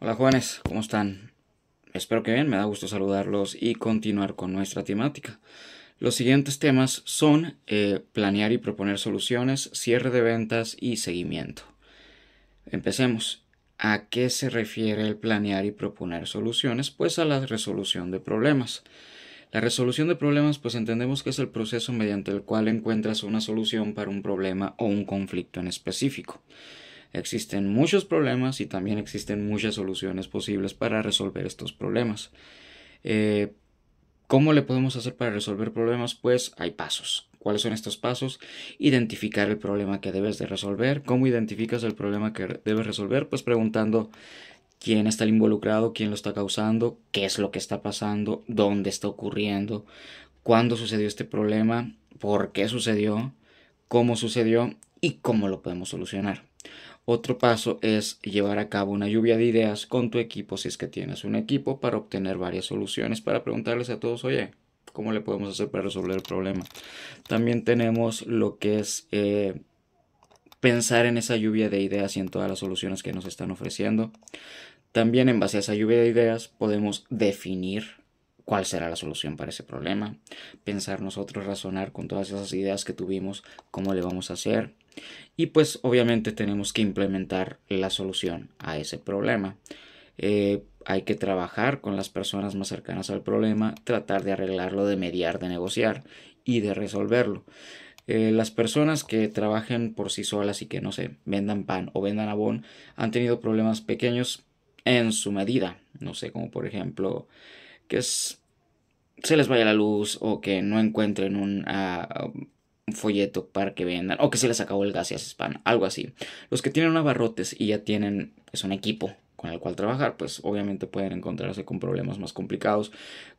Hola jóvenes, ¿cómo están? Espero que bien, me da gusto saludarlos y continuar con nuestra temática. Los siguientes temas son eh, planear y proponer soluciones, cierre de ventas y seguimiento. Empecemos. ¿A qué se refiere el planear y proponer soluciones? Pues a la resolución de problemas. La resolución de problemas pues entendemos que es el proceso mediante el cual encuentras una solución para un problema o un conflicto en específico. Existen muchos problemas y también existen muchas soluciones posibles para resolver estos problemas. Eh, ¿Cómo le podemos hacer para resolver problemas? Pues hay pasos. ¿Cuáles son estos pasos? Identificar el problema que debes de resolver. ¿Cómo identificas el problema que debes resolver? Pues preguntando quién está involucrado, quién lo está causando, qué es lo que está pasando, dónde está ocurriendo, cuándo sucedió este problema, por qué sucedió, cómo sucedió y cómo lo podemos solucionar. Otro paso es llevar a cabo una lluvia de ideas con tu equipo, si es que tienes un equipo, para obtener varias soluciones, para preguntarles a todos, oye, ¿cómo le podemos hacer para resolver el problema? También tenemos lo que es eh, pensar en esa lluvia de ideas y en todas las soluciones que nos están ofreciendo. También en base a esa lluvia de ideas podemos definir cuál será la solución para ese problema, pensar nosotros, razonar con todas esas ideas que tuvimos, cómo le vamos a hacer, y pues obviamente tenemos que implementar la solución a ese problema. Eh, hay que trabajar con las personas más cercanas al problema, tratar de arreglarlo, de mediar, de negociar y de resolverlo. Eh, las personas que trabajen por sí solas y que no sé, vendan pan o vendan abón han tenido problemas pequeños en su medida. No sé, como por ejemplo que se les vaya la luz o que no encuentren un ah, folleto para que vendan o que se les acabó el gas y spam, algo así. Los que tienen abarrotes y ya tienen es pues, un equipo con el cual trabajar, pues obviamente pueden encontrarse con problemas más complicados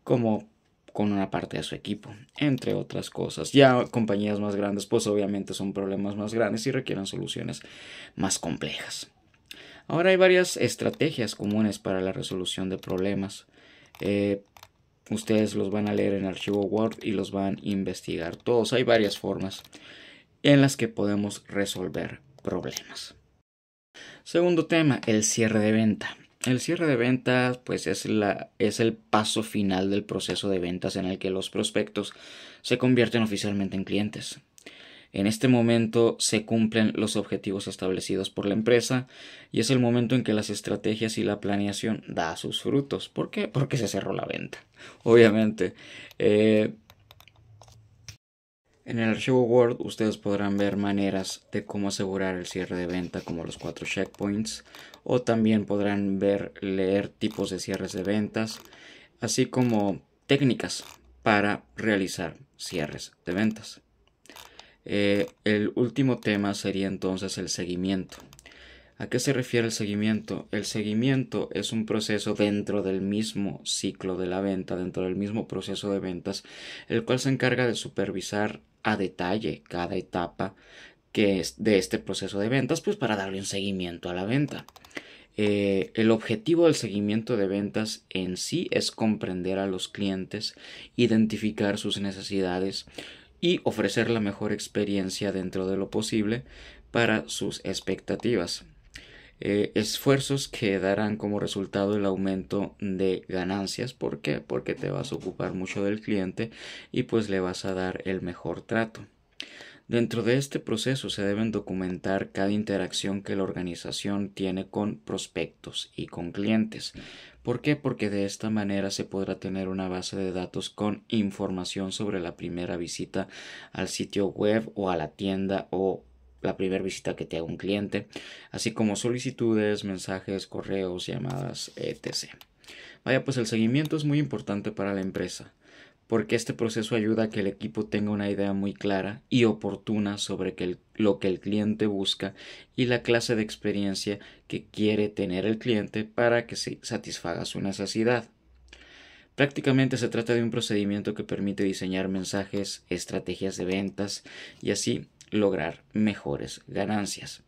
como con una parte de su equipo, entre otras cosas. Ya compañías más grandes, pues obviamente son problemas más grandes y requieren soluciones más complejas. Ahora hay varias estrategias comunes para la resolución de problemas. Eh, ustedes los van a leer en archivo Word y los van a investigar todos. Hay varias formas en las que podemos resolver problemas. Segundo tema, el cierre de venta. El cierre de ventas pues es, la, es el paso final del proceso de ventas en el que los prospectos se convierten oficialmente en clientes. En este momento se cumplen los objetivos establecidos por la empresa y es el momento en que las estrategias y la planeación da sus frutos. ¿Por qué? Porque se cerró la venta, obviamente. Eh, en el Archivo Word ustedes podrán ver maneras de cómo asegurar el cierre de venta como los cuatro checkpoints o también podrán ver, leer tipos de cierres de ventas así como técnicas para realizar cierres de ventas. Eh, el último tema sería entonces el seguimiento. ¿A qué se refiere el seguimiento? El seguimiento es un proceso dentro del mismo ciclo de la venta, dentro del mismo proceso de ventas, el cual se encarga de supervisar a detalle cada etapa que es de este proceso de ventas, pues para darle un seguimiento a la venta. Eh, el objetivo del seguimiento de ventas en sí es comprender a los clientes, identificar sus necesidades, y ofrecer la mejor experiencia dentro de lo posible para sus expectativas. Eh, esfuerzos que darán como resultado el aumento de ganancias. ¿Por qué? Porque te vas a ocupar mucho del cliente y pues le vas a dar el mejor trato. Dentro de este proceso se deben documentar cada interacción que la organización tiene con prospectos y con clientes. ¿Por qué? Porque de esta manera se podrá tener una base de datos con información sobre la primera visita al sitio web o a la tienda o la primera visita que te haga un cliente, así como solicitudes, mensajes, correos, llamadas, etc. Vaya, pues el seguimiento es muy importante para la empresa porque este proceso ayuda a que el equipo tenga una idea muy clara y oportuna sobre lo que el cliente busca y la clase de experiencia que quiere tener el cliente para que se satisfaga su necesidad. Prácticamente se trata de un procedimiento que permite diseñar mensajes, estrategias de ventas y así lograr mejores ganancias.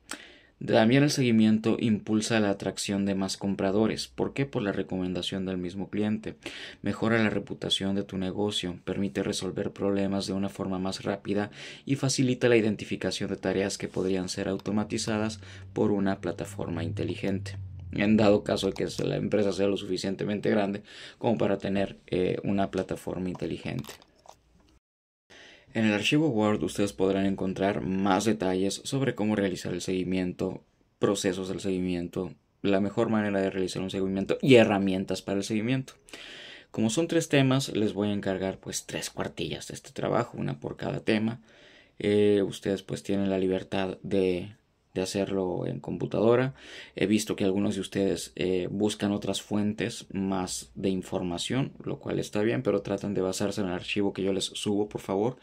También el seguimiento impulsa la atracción de más compradores. ¿Por qué? Por la recomendación del mismo cliente. Mejora la reputación de tu negocio, permite resolver problemas de una forma más rápida y facilita la identificación de tareas que podrían ser automatizadas por una plataforma inteligente. En dado caso que la empresa sea lo suficientemente grande como para tener eh, una plataforma inteligente. En el archivo Word ustedes podrán encontrar más detalles sobre cómo realizar el seguimiento, procesos del seguimiento, la mejor manera de realizar un seguimiento y herramientas para el seguimiento. Como son tres temas, les voy a encargar pues tres cuartillas de este trabajo, una por cada tema. Eh, ustedes pues tienen la libertad de hacerlo en computadora. He visto que algunos de ustedes eh, buscan otras fuentes más de información, lo cual está bien, pero tratan de basarse en el archivo que yo les subo, por favor,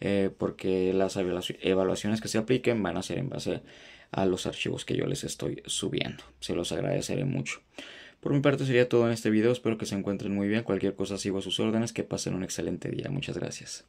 eh, porque las evaluaciones que se apliquen van a ser en base a los archivos que yo les estoy subiendo. Se los agradeceré mucho. Por mi parte sería todo en este video, espero que se encuentren muy bien, cualquier cosa sigo a sus órdenes, que pasen un excelente día, muchas gracias.